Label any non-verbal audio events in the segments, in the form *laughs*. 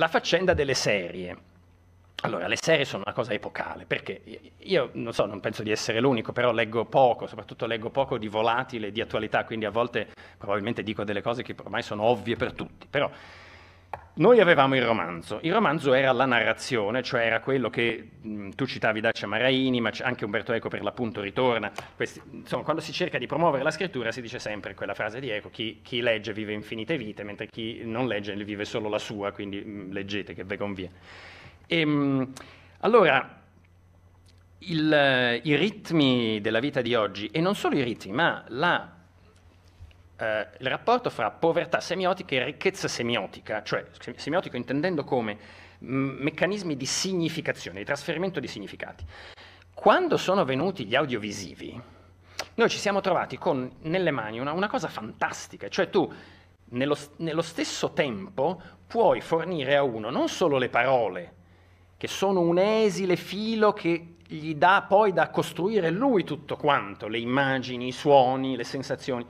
la faccenda delle serie. Allora, le serie sono una cosa epocale, perché io non so, non penso di essere l'unico, però leggo poco, soprattutto leggo poco di volatile, di attualità, quindi a volte probabilmente dico delle cose che ormai sono ovvie per tutti, però noi avevamo il romanzo, il romanzo era la narrazione, cioè era quello che mh, mm, tu citavi Dacia Maraini, ma anche Umberto Eco per l'appunto ritorna. Questi, insomma, quando si cerca di promuovere la scrittura si dice sempre quella frase di Eco, chi, chi legge vive infinite vite, mentre chi non legge vive solo la sua, quindi mh, mm, leggete che ve conviene. E, ehm, mh, allora, il, i ritmi della vita di oggi, e non solo i ritmi, ma la eh, il rapporto fra povertà semiotica e ricchezza semiotica, cioè semiotico intendendo come mm, meccanismi di significazione, di trasferimento di significati. Quando sono venuti gli audiovisivi, noi ci siamo trovati con nelle mani una, una cosa fantastica, cioè tu nello, nello stesso tempo puoi fornire a uno non solo le parole, che sono un esile filo che gli dà poi da costruire lui tutto quanto, le immagini, i suoni, le sensazioni,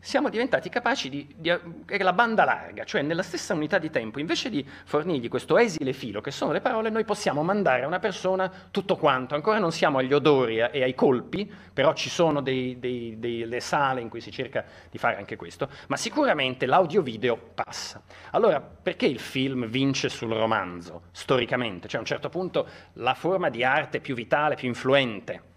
siamo diventati capaci di, di, eh, la banda larga, cioè nella stessa unità di tempo, invece di fornirgli questo esile filo, che sono le parole, noi possiamo mandare a una persona tutto quanto. Ancora non siamo agli odori e ai colpi, però ci sono dei, dei, delle sale in cui si cerca di fare anche questo, ma sicuramente l'audio-video passa. Allora, perché il film vince sul romanzo, storicamente? Cioè a un certo punto la forma di arte più vitale, più influente,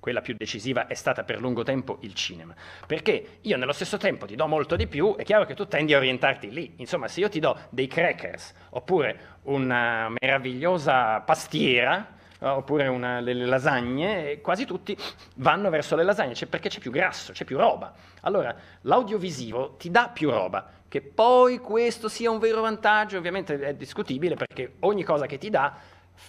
quella più decisiva è stata per lungo tempo il cinema. Perché io nello stesso tempo ti do molto di più, è chiaro che tu tendi a orientarti lì. Insomma, se io ti do dei crackers, oppure una meravigliosa pastiera, eh, oppure una, delle lasagne, eh, quasi tutti vanno verso le lasagne, cioè perché c'è più grasso, c'è più roba. Allora, l'audiovisivo ti dà più roba, che poi questo sia un vero vantaggio, ovviamente è discutibile perché ogni cosa che ti dà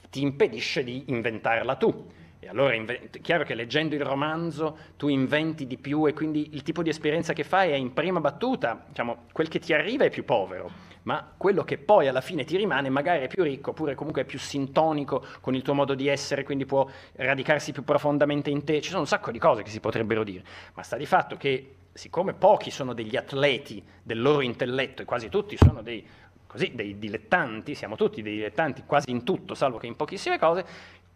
ti impedisce di inventarla tu. E allora è chiaro che leggendo il romanzo tu inventi di più e quindi il tipo di esperienza che fai è in prima battuta, diciamo, quel che ti arriva è più povero, ma quello che poi alla fine ti rimane magari è più ricco, oppure comunque è più sintonico con il tuo modo di essere, quindi può radicarsi più profondamente in te. Ci sono un sacco di cose che si potrebbero dire, ma sta di fatto che siccome pochi sono degli atleti del loro intelletto e quasi tutti sono dei così dei dilettanti, siamo tutti dei dilettanti quasi in tutto, salvo che in pochissime cose,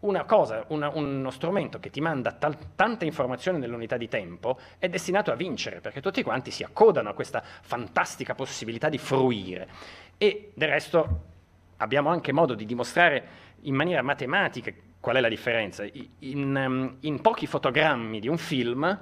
una cosa, una, uno strumento che ti manda tal- tante informazioni nell'unità di tempo è destinato a vincere, perché tutti quanti si accodano a questa fantastica possibilità di fruire. E del resto abbiamo anche modo di dimostrare in maniera matematica qual è la differenza. in, ehm, in pochi fotogrammi di un film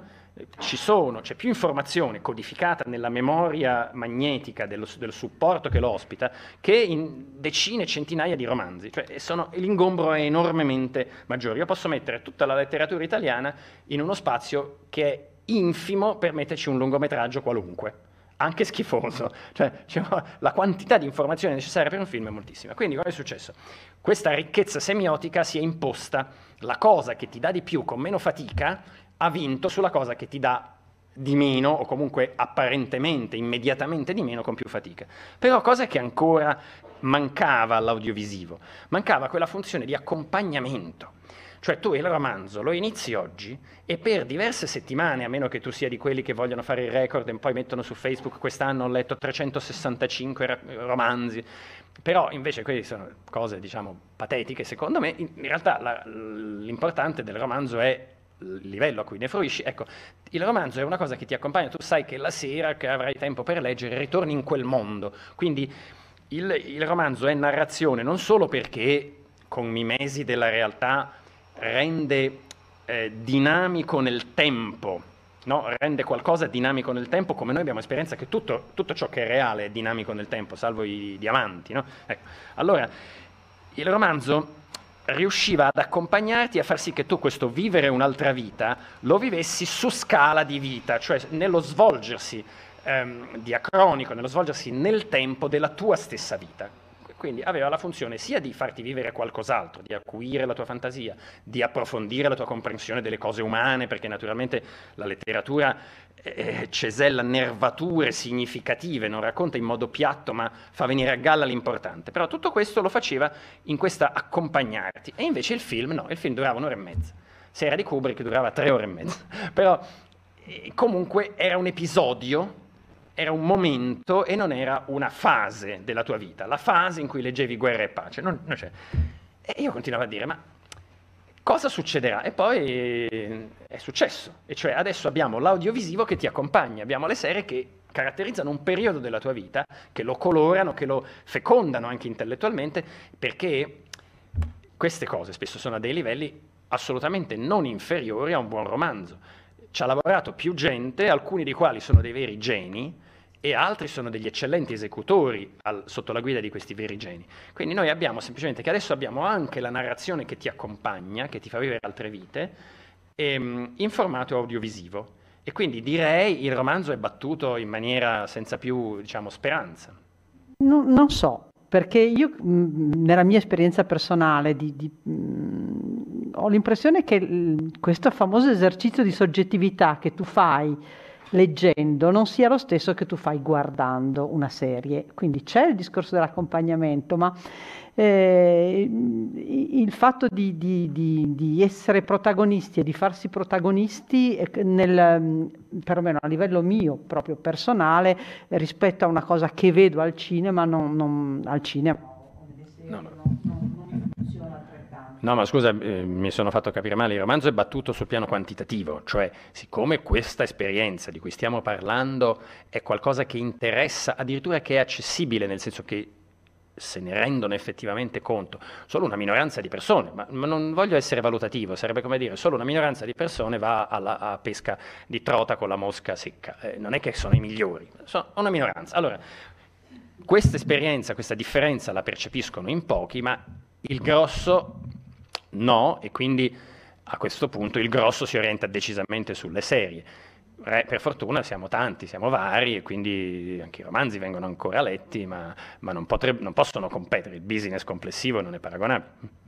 ci sono, c'è più informazione codificata nella memoria magnetica dello, del supporto che lo ospita che in decine, centinaia di romanzi, cioè sono, l'ingombro è enormemente maggiore. Io posso mettere tutta la letteratura italiana in uno spazio che è infimo per metterci un lungometraggio qualunque anche schifoso, *laughs* cioè diciamo, la quantità di informazione necessaria per un film è moltissima. Quindi cosa è successo? Questa ricchezza semiotica si è imposta, la cosa che ti dà di più con meno fatica ha vinto sulla cosa che ti dà di meno o comunque apparentemente, immediatamente di meno con più fatica. Però cosa che ancora mancava all'audiovisivo, mancava quella funzione di accompagnamento. Cioè tu il romanzo lo inizi oggi e per diverse settimane, a meno che tu sia di quelli che vogliono fare il record e poi mettono su Facebook quest'anno ho letto 365 romanzi, però invece queste sono cose diciamo patetiche secondo me, in realtà la, l'importante del romanzo è livello a cui ne fruisci. Ecco, il romanzo è una cosa che ti accompagna, tu sai che la sera che avrai tempo per leggere ritorni in quel mondo. Quindi il, il romanzo è narrazione non solo perché con mimesi della realtà rende eh, dinamico nel tempo No, rende qualcosa dinamico nel tempo, come noi abbiamo esperienza che tutto, tutto ciò che è reale è dinamico nel tempo, salvo i diamanti. No? Ecco. Allora, il romanzo riusciva ad accompagnarti a far sì che tu questo vivere un'altra vita lo vivessi su scala di vita, cioè nello svolgersi ehm, diacronico, nello svolgersi nel tempo della tua stessa vita. Quindi aveva la funzione sia di farti vivere qualcos'altro, di acuire la tua fantasia, di approfondire la tua comprensione delle cose umane, perché naturalmente la letteratura eh, eh, cesella nervature significative, non racconta in modo piatto, ma fa venire a galla l'importante. Però tutto questo lo faceva in questa accompagnarti. E invece il film no, il film durava un'ora e mezza. Se era di Kubrick durava tre ore e mezza. *laughs* Però eh, comunque era un episodio era un momento e non era una fase della tua vita, la fase in cui leggevi guerra e pace. Non, non e io continuavo a dire, ma cosa succederà? E poi eh, è successo, e cioè adesso abbiamo l'audiovisivo che ti accompagna, abbiamo le serie che caratterizzano un periodo della tua vita, che lo colorano, che lo fecondano anche intellettualmente, perché queste cose spesso sono a dei livelli assolutamente non inferiori a un buon romanzo ci ha lavorato più gente, alcuni dei quali sono dei veri geni e altri sono degli eccellenti esecutori al, sotto la guida di questi veri geni. Quindi noi abbiamo semplicemente che adesso abbiamo anche la narrazione che ti accompagna, che ti fa vivere altre vite, ehm, in formato audiovisivo. E quindi direi il romanzo è battuto in maniera senza più, diciamo, speranza. No, non so, perché io mh, nella mia esperienza personale di, di mh, ho l'impressione che questo famoso esercizio di soggettività che tu fai leggendo non sia lo stesso che tu fai guardando una serie. Quindi c'è il discorso dell'accompagnamento, ma eh, il fatto di, di, di, di, essere protagonisti e di farsi protagonisti, eh, nel, perlomeno a livello mio, proprio personale, rispetto a una cosa che vedo al cinema, non, non al cinema. No, no. No, ma scusa, eh, mi sono fatto capire male, il romanzo è battuto sul piano quantitativo, cioè siccome questa esperienza di cui stiamo parlando è qualcosa che interessa, addirittura che è accessibile, nel senso che se ne rendono effettivamente conto solo una minoranza di persone, ma, ma, non voglio essere valutativo, sarebbe come dire solo una minoranza di persone va alla, a pesca di trota con la mosca secca, eh, non è che sono i migliori, sono una minoranza. Allora, questa esperienza, questa differenza la percepiscono in pochi, ma il grosso no, e quindi a questo punto il grosso si orienta decisamente sulle serie. Per fortuna siamo tanti, siamo vari e quindi anche i romanzi vengono ancora letti, ma, ma non, potrebbe, non possono competere, il business complessivo non è paragonabile.